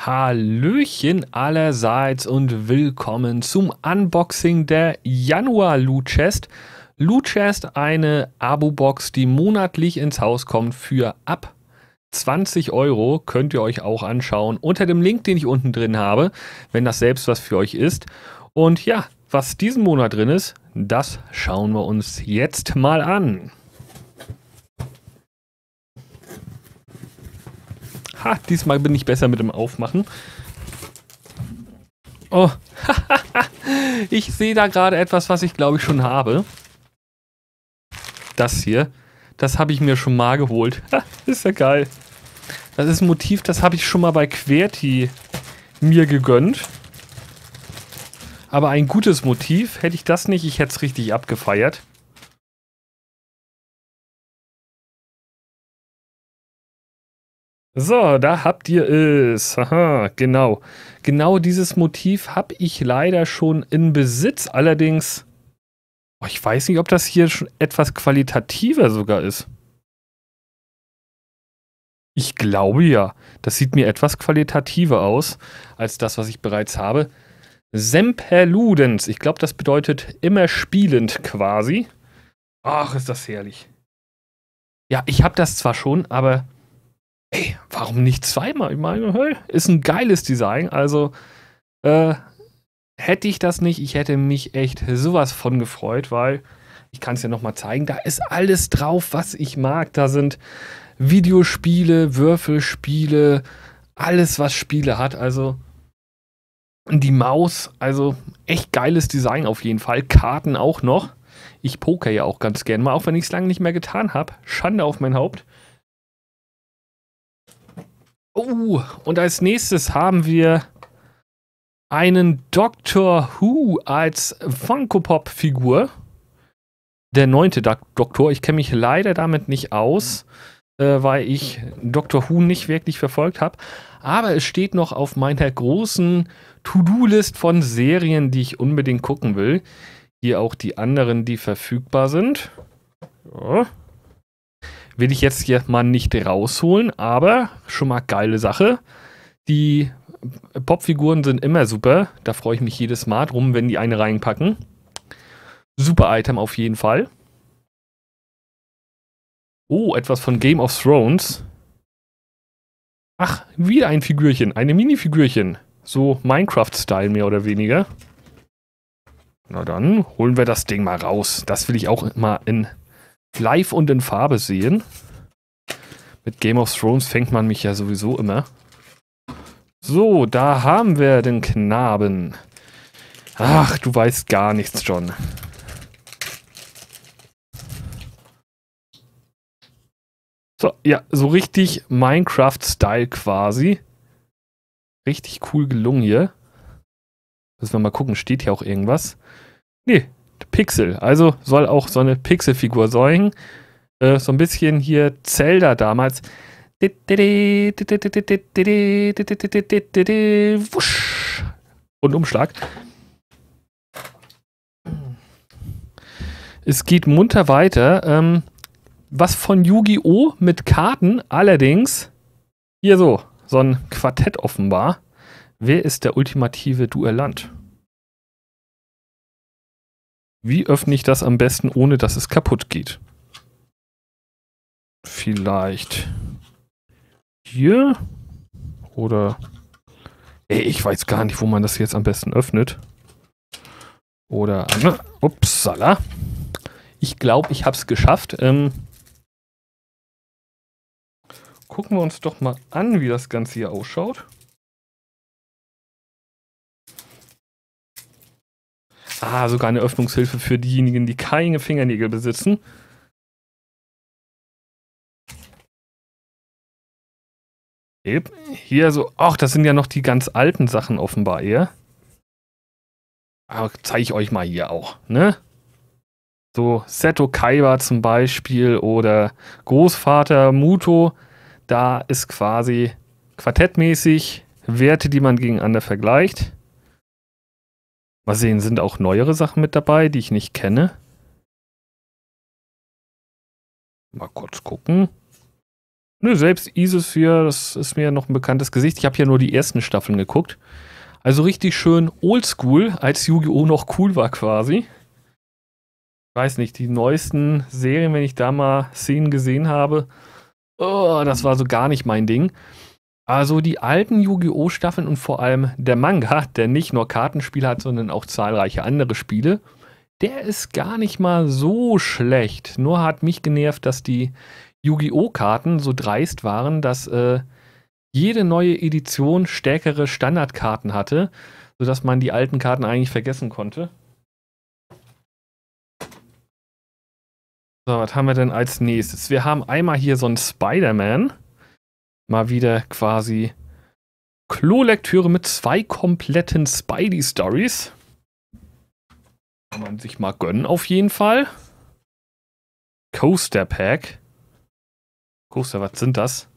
Hallöchen allerseits und willkommen zum Unboxing der Januar Loot Chest. Loot Chest, eine Abo-Box, die monatlich ins Haus kommt für ab 20 Euro. Könnt ihr euch auch anschauen unter dem Link, den ich unten drin habe, wenn das selbst was für euch ist. Und ja, was diesen Monat drin ist, das schauen wir uns jetzt mal an. Ha, diesmal bin ich besser mit dem Aufmachen. Oh, ich sehe da gerade etwas, was ich glaube ich schon habe. Das hier. Das habe ich mir schon mal geholt. ist ja geil. Das ist ein Motiv, das habe ich schon mal bei Querti mir gegönnt. Aber ein gutes Motiv. Hätte ich das nicht, ich hätte es richtig abgefeiert. So, da habt ihr es. Aha, genau. Genau dieses Motiv habe ich leider schon in Besitz. Allerdings, oh, ich weiß nicht, ob das hier schon etwas qualitativer sogar ist. Ich glaube ja. Das sieht mir etwas qualitativer aus als das, was ich bereits habe. Semperludens. Ich glaube, das bedeutet immer spielend quasi. Ach, ist das herrlich. Ja, ich habe das zwar schon, aber hey, warum nicht zweimal? Ich meine, hey, ist ein geiles Design. Also, äh, hätte ich das nicht, ich hätte mich echt sowas von gefreut, weil ich kann es ja nochmal zeigen, da ist alles drauf, was ich mag. Da sind Videospiele, Würfelspiele, alles, was Spiele hat. Also die Maus, also echt geiles Design auf jeden Fall. Karten auch noch. Ich poker ja auch ganz gern mal, auch wenn ich es lange nicht mehr getan habe. Schande auf mein Haupt. Oh, und als nächstes haben wir einen Doctor Who als Funko Pop Figur. Der neunte Doktor. Ich kenne mich leider damit nicht aus, äh, weil ich Doctor Who nicht wirklich verfolgt habe. Aber es steht noch auf meiner großen To-Do-List von Serien, die ich unbedingt gucken will. Hier auch die anderen, die verfügbar sind. Ja. Will ich jetzt, hier mal nicht rausholen, aber schon mal geile Sache. Die Popfiguren sind immer super. Da freue ich mich jedes Mal drum, wenn die eine reinpacken. Super Item auf jeden Fall. Oh, etwas von Game of Thrones. Ach, wieder ein Figürchen, eine Minifigürchen. So Minecraft-Style mehr oder weniger. Na dann holen wir das Ding mal raus. Das will ich auch mal in live und in Farbe sehen. Mit Game of Thrones fängt man mich ja sowieso immer. So, da haben wir den Knaben. Ach, du weißt gar nichts, John. So, ja, so richtig Minecraft-Style quasi. Richtig cool gelungen hier. Müssen wir mal gucken, steht hier auch irgendwas? Nee, Pixel. Also soll auch so eine Pixelfigur sein. Äh, so ein bisschen hier Zelda damals. Wusch. Und Umschlag. Es geht munter weiter. Ähm, was von Yu-Gi-Oh! mit Karten, allerdings hier so, so ein Quartett offenbar. Wer ist der ultimative Duellant? Wie öffne ich das am besten, ohne dass es kaputt geht? Vielleicht hier oder Ey, ich weiß gar nicht, wo man das jetzt am besten öffnet. Oder ne, upsala. Ich glaube, ich habe es geschafft. Ähm, gucken wir uns doch mal an, wie das Ganze hier ausschaut. Ah, sogar eine Öffnungshilfe für diejenigen, die keine Fingernägel besitzen. Hier so, ach, das sind ja noch die ganz alten Sachen offenbar eher. Aber ah, zeige ich euch mal hier auch, ne? So Seto Kaiba zum Beispiel oder Großvater Muto. Da ist quasi quartettmäßig Werte, die man gegeneinander vergleicht. Mal sehen, sind auch neuere Sachen mit dabei, die ich nicht kenne. Mal kurz gucken. Nö, selbst Isis hier, das ist mir noch ein bekanntes Gesicht. Ich habe ja nur die ersten Staffeln geguckt. Also richtig schön oldschool, als Yu-Gi-Oh! noch cool war quasi. Ich weiß nicht, die neuesten Serien, wenn ich da mal Szenen gesehen habe, oh, das war so gar nicht mein Ding. Also die alten Yu-Gi-Oh! Staffeln und vor allem der Manga, der nicht nur Kartenspiele hat, sondern auch zahlreiche andere Spiele, der ist gar nicht mal so schlecht. Nur hat mich genervt, dass die Yu-Gi-Oh! Karten so dreist waren, dass äh, jede neue Edition stärkere Standardkarten hatte, sodass man die alten Karten eigentlich vergessen konnte. So, was haben wir denn als nächstes? Wir haben einmal hier so einen Spider-Man mal wieder quasi Klolektüre mit zwei kompletten Spidey-Stories. Kann man sich mal gönnen, auf jeden Fall. Coaster Pack. Coaster, was sind das?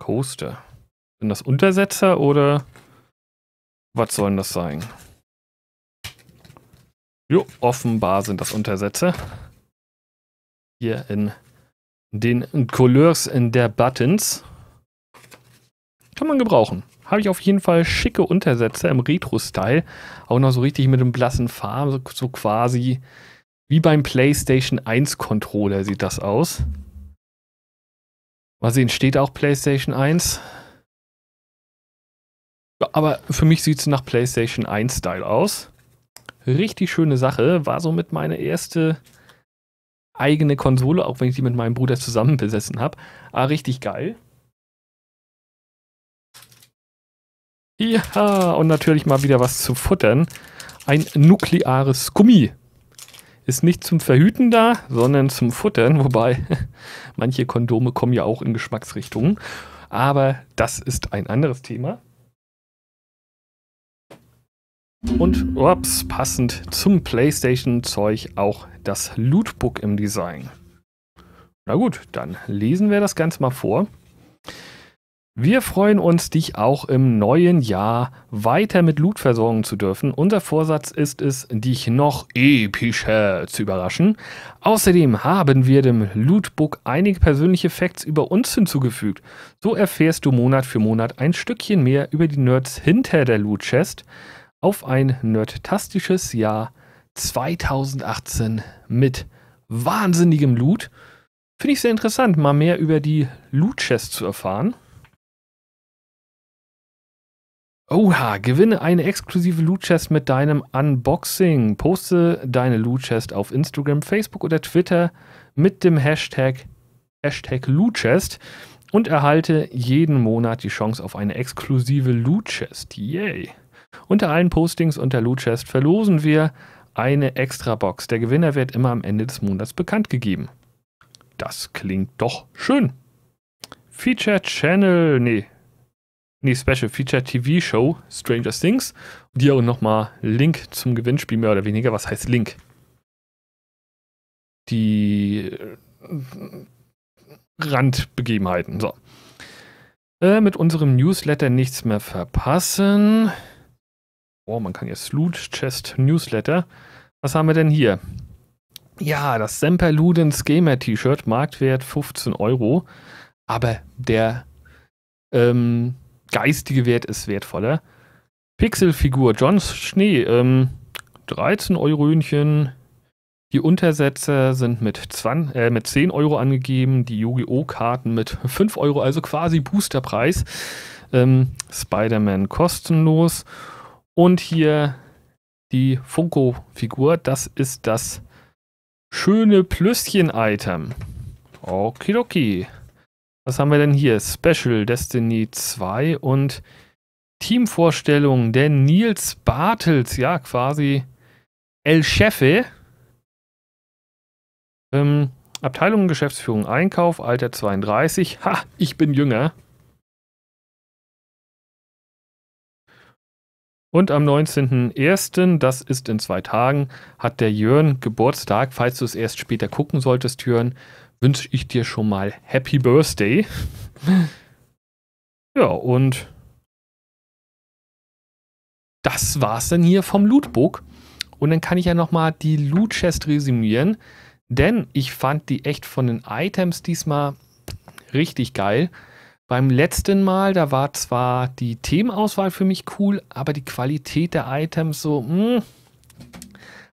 Coaster. Sind das Untersetzer oder was sollen das sein? Jo, offenbar sind das Untersetzer. Hier in den Couleurs in der Buttons. Kann man gebrauchen. Habe ich auf jeden Fall schicke Untersätze im Retro-Style. Auch noch so richtig mit einem blassen Farben, so, quasi wie beim PlayStation 1 Controller sieht das aus. Mal sehen, steht auch PlayStation 1. Ja, aber für mich sieht es nach PlayStation 1 Style aus. Richtig schöne Sache. War somit meine erste eigene Konsole, auch wenn ich die mit meinem Bruder zusammen besessen habe. Ah, richtig geil. Ja, und natürlich mal wieder was zu futtern. Ein nukleares Gummi. Ist nicht zum Verhüten da, sondern zum Futtern, wobei manche Kondome kommen ja auch in Geschmacksrichtungen. Aber das ist ein anderes Thema. Und ups, passend zum PlayStation-Zeug auch das Lootbook im Design. Na gut, dann lesen wir das Ganze mal vor. Wir freuen uns, dich auch im neuen Jahr weiter mit Loot versorgen zu dürfen. Unser Vorsatz ist es, dich noch epischer zu überraschen. Außerdem haben wir dem Lootbook einige persönliche Facts über uns hinzugefügt. So erfährst du Monat für Monat ein Stückchen mehr über die Nerds hinter der Loot Chest. Auf ein nerdtastisches Jahr 2018 mit wahnsinnigem Loot. Finde ich sehr interessant, mal mehr über die Loot Chest zu erfahren. Oha, gewinne eine exklusive Loot Chest mit deinem Unboxing. Poste deine Loot Chest auf Instagram, Facebook oder Twitter mit dem Hashtag, Hashtag Loot Chest und erhalte jeden Monat die Chance auf eine exklusive Loot Chest. Yay! Unter allen Postings unter Loot Chest verlosen wir eine extra Box. Der Gewinner wird immer am Ende des Monats bekannt gegeben. Das klingt doch schön. Feature Channel, nee, die Special Feature TV Show Stranger Things. Und hier auch nochmal Link zum Gewinnspiel, mehr oder weniger. Was heißt Link? Die äh, Randbegebenheiten. So. Äh, mit unserem Newsletter nichts mehr verpassen. Oh, man kann jetzt Loot Chest Newsletter. Was haben wir denn hier? Ja, das Semper Ludens Gamer T-Shirt, Marktwert 15 Euro. Aber der ähm, geistige Wert ist wertvoller. Pixelfigur, Johns Schnee, ähm, 13 Eurönchen. Die Untersetzer sind mit, 20, äh, mit 10 Euro angegeben, die Yu-Gi-Oh! Karten mit 5 Euro, also quasi Boosterpreis. Ähm, Spider-Man kostenlos. Und hier die Funko-Figur, das ist das schöne Plüsschen-Item. Okidoki. Okay, okay. Was haben wir denn hier? Special Destiny 2 und Teamvorstellung der Nils Bartels, ja, quasi El Chefe. Ähm, Abteilung Geschäftsführung Einkauf, Alter 32. Ha, ich bin jünger. Und am 19.01., das ist in zwei Tagen, hat der Jörn Geburtstag. Falls du es erst später gucken solltest, Jörn, wünsche ich dir schon mal Happy Birthday. ja, und das war's dann hier vom Lootbook. Und dann kann ich ja nochmal die Loot Chest resümieren, denn ich fand die echt von den Items diesmal richtig geil. Beim letzten Mal, da war zwar die Themenauswahl für mich cool, aber die Qualität der Items so, mh,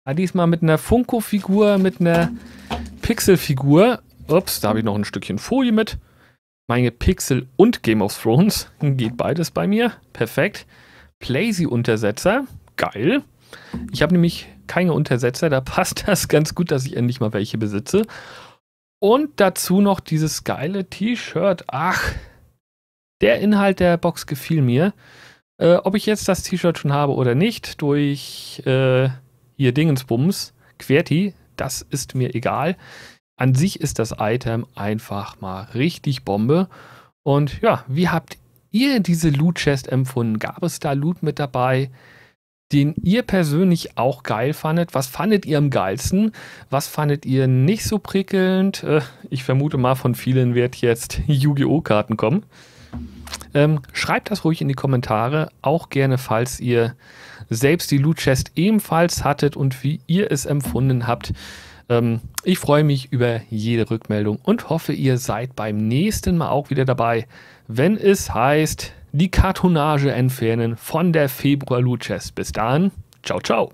hm, diesmal mit einer Funko-Figur, mit einer Pixel-Figur Ups, da habe ich noch ein Stückchen Folie mit. Meine Pixel und Game of Thrones. Geht beides bei mir. Perfekt. Plazy-Untersetzer. Geil. Ich habe nämlich keine Untersetzer. Da passt das ganz gut, dass ich endlich mal welche besitze. Und dazu noch dieses geile T-Shirt. Ach, der Inhalt der Box gefiel mir. Äh, ob ich jetzt das T-Shirt schon habe oder nicht, durch äh, hier Dingensbums, Querti, das ist mir egal. An sich ist das Item einfach mal richtig Bombe. Und ja, wie habt ihr diese Loot Chest empfunden? Gab es da Loot mit dabei, den ihr persönlich auch geil fandet? Was fandet ihr am geilsten? Was fandet ihr nicht so prickelnd? Äh, ich vermute mal, von vielen wird jetzt Yu-Gi-Oh! Karten kommen. Ähm, schreibt das ruhig in die Kommentare, auch gerne, falls ihr selbst die Loot Chest ebenfalls hattet und wie ihr es empfunden habt. Ähm, ich freue mich über jede Rückmeldung und hoffe, ihr seid beim nächsten Mal auch wieder dabei, wenn es heißt, die Kartonage entfernen von der Februar luches Bis dahin, ciao, ciao.